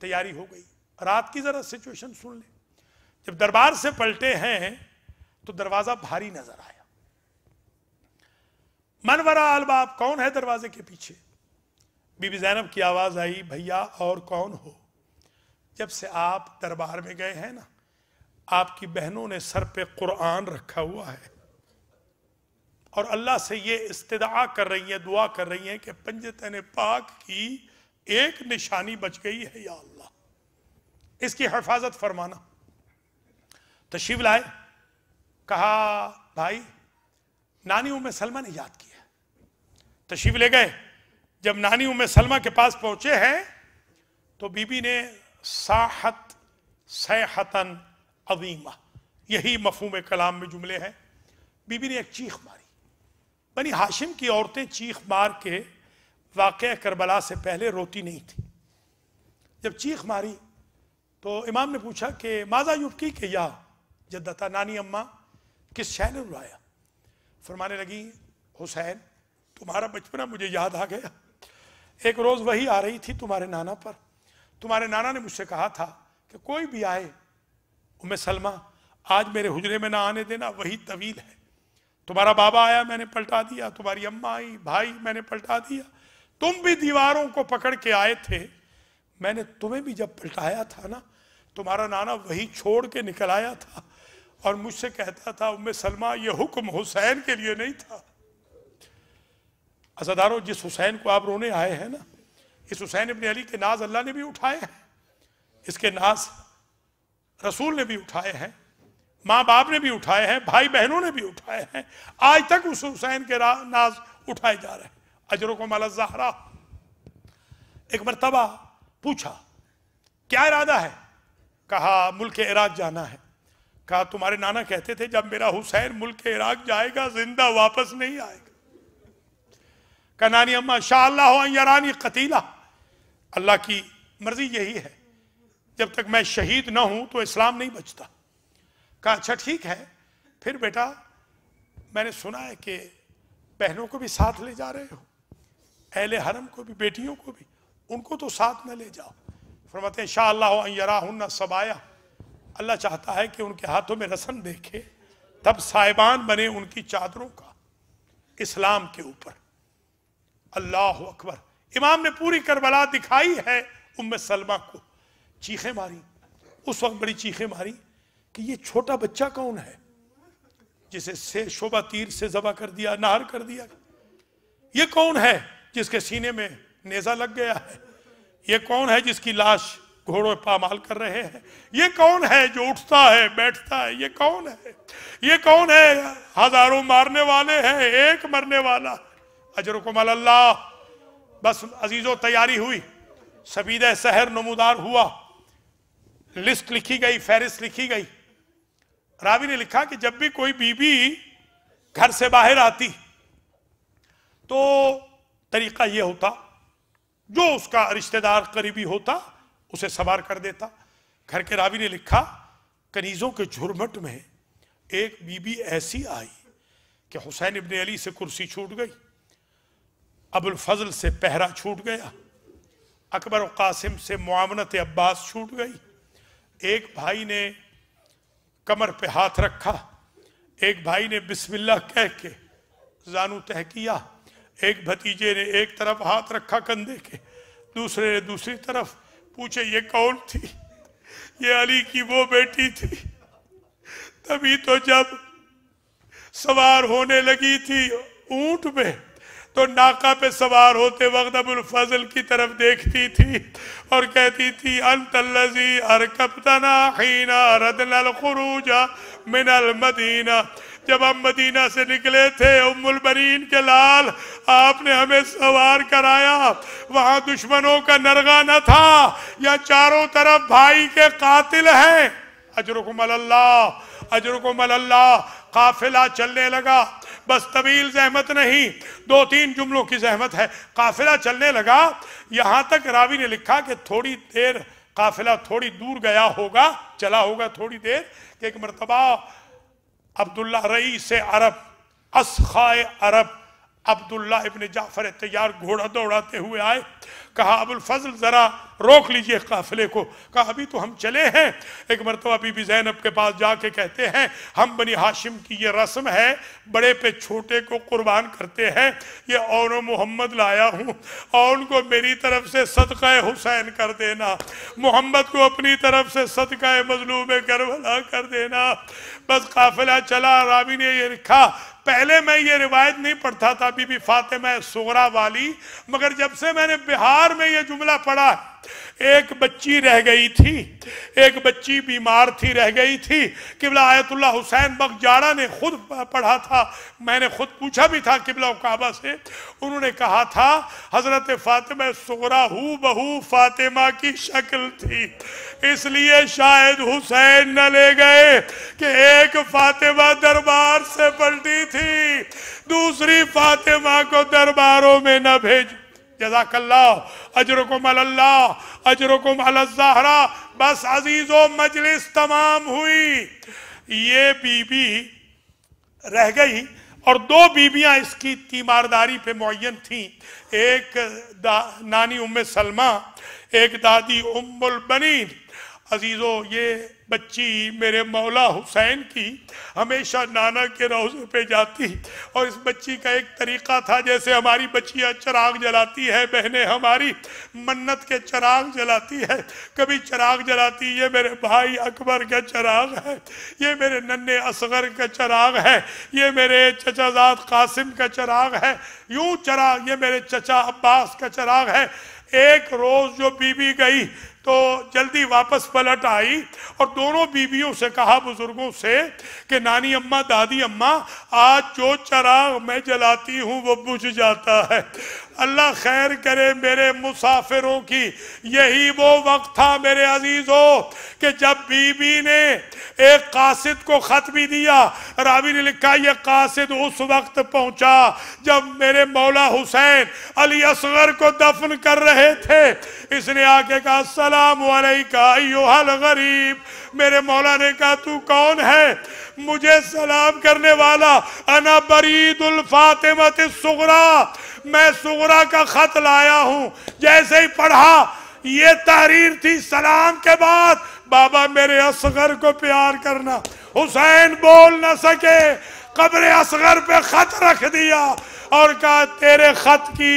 तैयारी हो गई रात की ज़रा सिचुएशन सुन ले जब दरबार से पलटे हैं तो दरवाज़ा भारी नज़र आया मनवरा अलबाब कौन है दरवाजे के पीछे बीबी जैनब की आवाज़ आई भैया और कौन हो जब से आप दरबार में गए हैं ना आपकी बहनों ने सर पे कुरान रखा हुआ है और अल्लाह से ये इस्तदा कर रही है दुआ कर रही है कि पंजतन पाक की एक निशानी बच गई है या अल्लाह इसकी हिफाजत फरमाना शिव लाए कहा भाई नानी उम्मे सलमा ने याद किया शिव ले गए जब नानी उम्मे सलमा के पास पहुंचे हैं तो बीबी ने साहत सहतन अवीमा यही मफहम कलाम में जुमले हैं बीबी ने एक चीख मारी बनी हाशिम की औरतें चीख मार के वाक़ करबला से पहले रोती नहीं थी जब चीख मारी तो इमाम ने पूछा कि माजा युबकी के या जद्दता नानी अम्मा किस शह ने रुलाया फरमाने लगी हुसैन तुम्हारा बचपना मुझे याद आ गया एक रोज़ वही आ रही थी तुम्हारे नाना पर तुम्हारे नाना ने मुझसे कहा था कि कोई भी आए उम्म सलमा आज मेरे हुजरे में ना आने देना वही तवील है तुम्हारा बाबा आया मैंने पलटा दिया तुम्हारी अम्मा आई भाई मैंने पलटा दिया तुम भी दीवारों को पकड़ के आए थे मैंने तुम्हें भी जब पलटाया था ना तुम्हारा नाना वही छोड़ के निकल आया था और मुझसे कहता था उम्म सलमा यह हुक्म हुसैन के लिए नहीं था असदारों जिस हुसैन को आप रोने आए हैं ना इस हुसैन अपने अली के नाज अल्लाह ने भी उठाए हैं इसके नाज रसूल ने भी उठाए हैं माँ बाप ने भी उठाए हैं भाई बहनों ने भी उठाए हैं आज तक उस हुसैन के नाज उठाए जा रहे हैं अजरों को माला जहरा एक मरतबा पूछा क्या इरादा है कहा मुल्क इराक जाना है कहा तुम्हारे नाना कहते थे जब मेरा हुसैन मुल्क इराक जाएगा जिंदा वापस नहीं आएगा कहा नानी अम्मा शाह रानी कतीला अल्लाह की मर्जी यही है जब तक मैं शहीद ना हूं तो इस्लाम नहीं बचता कहा अच्छा ठीक है फिर बेटा मैंने सुना है कि बहनों को भी साथ ले जा रहे हो अहले हरम को भी बेटियों को भी उनको तो साथ न ले जाओ फरमाते हैं शाह अल्लाह सबाया अल्लाह चाहता है कि उनके हाथों में रसन देखे तब साहिबान बने उनकी चादरों का इस्लाम के ऊपर अल्लाह अकबर इमाम ने पूरी करबला दिखाई है उम्म सलमा को चीखें मारी उस वक्त बड़ी चीखें मारी कि ये छोटा बच्चा कौन है जिसे से शोभा तीर से जबा कर दिया नहर कर दिया ये कौन है जिसके सीने में नेजा लग गया है ये कौन है जिसकी लाश घोड़ों पामाल कर रहे हैं ये कौन है जो उठता है बैठता है ये कौन है ये कौन है हजारों मारने वाले हैं एक मरने वाला अजर को अल्लाह बस अजीजों तैयारी हुई सबीद शहर नमोदार हुआ लिस्ट लिखी गई फहरिस्त लिखी गई रावी ने लिखा कि जब भी कोई बीबी घर से बाहर आती तो तरीका यह होता जो उसका रिश्तेदार करीबी होता उसे सवार कर देता घर के रावी ने लिखा कनीजों के झुरमट में एक बीबी ऐसी आई कि हुसैन इबन अली से कुर्सी छूट गई अबुल फजल से पहरा छूट गया अकबर कासिम से मामनत अब्बास छूट गई एक भाई ने कमर पे हाथ रखा एक भाई ने बिस्मिल्लाह कह के जानू तह किया एक भतीजे ने एक तरफ हाथ रखा कंधे के दूसरे ने दूसरी तरफ पूछे ये कौन थी ये अली की वो बेटी थी तभी तो जब सवार होने लगी थी ऊंट में तो नाका पे सवार होते वक्त अबुल फजल की तरफ देखती थी और कहती थी अंतलजी कपताना हीना रदनल मिनल मदीना जब हम मदीना से निकले थे उम्मुल बरीन के लाल आपने हमें सवार कराया वहाँ दुश्मनों का नरगा न था या चारों तरफ भाई के कातिल हैं अजरुकुम अल्लाह अजरुकुम अल्लाह काफिला चलने लगा बस तवील जहमत नहीं दो तीन जुमलों की जहमत है काफिला चलने लगा यहां तक रावी ने लिखा कि थोड़ी देर काफिला थोड़ी दूर गया होगा चला होगा थोड़ी देर कि एक मरतबा अब्दुल्ला रई से अरब असखाए अरब अब्दुल्ला इबन जाफर तैयार घोड़ा दौड़ाते हुए आए कहा अबुल फजल ज़रा रोक लीजिए काफिले को कहा अभी तो हम चले हैं एक मरतबा बीबी जैनब के पास जाके कहते हैं हम बनी हाशिम की ये रस्म है बड़े पे छोटे को कुर्बान करते हैं ये और मोहम्मद लाया हूँ और उनको मेरी तरफ से सदका हुसैन कर देना मोहम्मद को अपनी तरफ से सदका मजलूम करवला कर देना बस काफिला चला रावी ने ये लिखा पहले मैं ये रिवायत नहीं पढ़ता था बीबी फातिमा सोरा वाली मगर जब से मैंने बिहार में यह जुमला पढ़ा है एक बच्ची रह गई थी एक बच्ची बीमार थी रह गई थी किबला आयतुल्ला हुसैन बख्जारा ने खुद पढ़ा था मैंने खुद पूछा भी था किबला काबा से उन्होंने कहा था हजरत फातिमा सोरा हु बहू फातिमा की शक्ल थी इसलिए शायद हुसैन न ले गए कि एक फातिमा दरबार से पलटी थी दूसरी फातिमा को दरबारों में न भेज जजाकल्ला अजरकुम अल्लाह अजरकुम अलजहरा बस अजीजो मजलिस तमाम हुई ये बीबी रह गई और दो बीबियां इसकी तीमारदारी पे मुन थी एक नानी उम सलमा एक दादी उम्मुल बनी अजीज़ो ये बच्ची मेरे मौला हुसैन की हमेशा नाना के रोज़े पे जाती और इस बच्ची का एक तरीका था जैसे हमारी बच्चियाँ चराग जलाती है बहनें हमारी मन्नत के चराग जलाती है कभी चराग जलाती ये मेरे भाई अकबर का चराग है ये मेरे नन्हे असगर का चराग है ये मेरे चचाजाद कासिम का चराग है यूँ चराग ये मेरे चचा अब्बास का चराग है एक रोज़ जो बीबी गई तो जल्दी वापस पलट आई और दोनों बीवियों से कहा बुजुर्गों से कि नानी अम्मा दादी अम्मा आज जो चराग मैं जलाती हूँ वो बुझ जाता है अल्लाह खैर करे मेरे मुसाफिरों की यही वो वक्त था मेरे अजीज हो कि जब बीबी ने एक कासिद को ख़त भी दिया रावी ने लिखा यह कासिद उस वक्त पहुंचा जब मेरे मौला हुसैन अली असगर को दफन कर रहे थे इसने आके कहा सलाम गरीब मेरे मौला ने कहा तू कौन है मुझे सलाम करने वाला अना बरीदुल फातिमत सुगरा मैं सुगरा का खत लाया हूँ जैसे ही पढ़ा ये तहरीर थी सलाम के बाद बाबा मेरे असगर को प्यार करना हुसैन बोल न सके कब्र असगर पे खत रख दिया और कहा तेरे खत की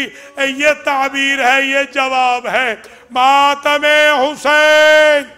ये ताबीर है ये जवाब है मातमे हुसैन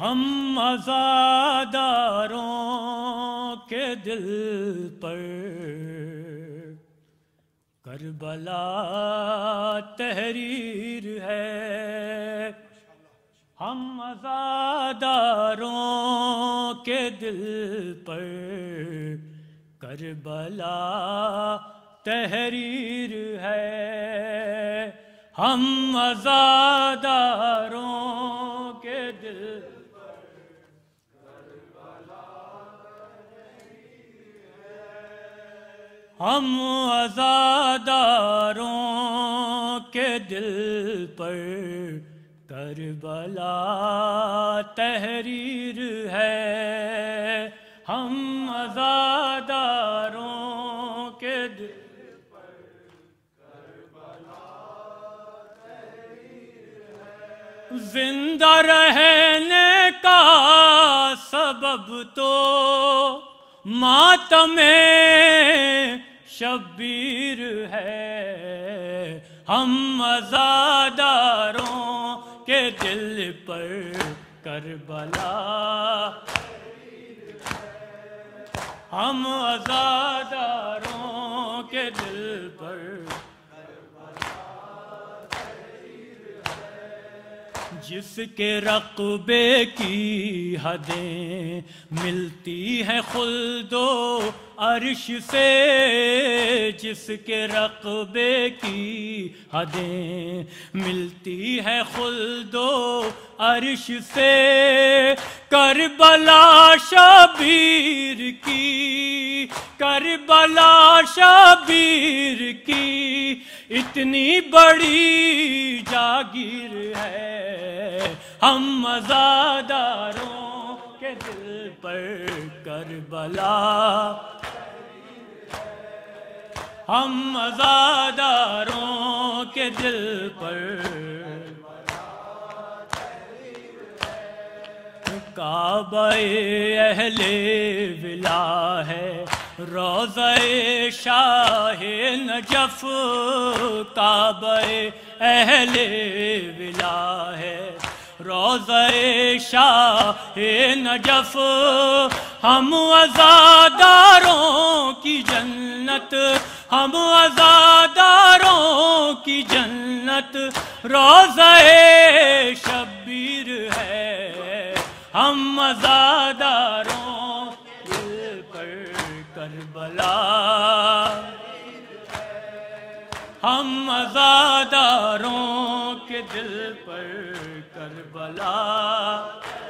हम आजादारों के दिल पर करबला तहरीर है हम आजादारों के दिल पर करबला तहरीर है हम आजादारों हम आजादारों के दिल पर करबला तहरीर है हम आजादारों के दिल जिंदा रहने का सबब तो मातमे शब्बीर है हम मजादारों के दिल पर करबला हम आजादारों के दिल पर जिसके रकबे की हदें मिलती हैं दो अरश से जिसके रकबे की हदें मिलती है खुलदो अरश से करबला शबीर की करबला शबीर की इतनी बड़ी जागीर है हम मजादारों के दिल पर करबला हम आजादारों के दिल पर काबे अहले विला है रोज़े शाह नजफ काबे अहले विला है रोज़े शाह नजफ हम आजादारों की जन्नत हम आजादारों की जन्नत रोज़े शब्बीर है हम आजादारों दिल पर करबला हम आजादारों के दिल पर करबला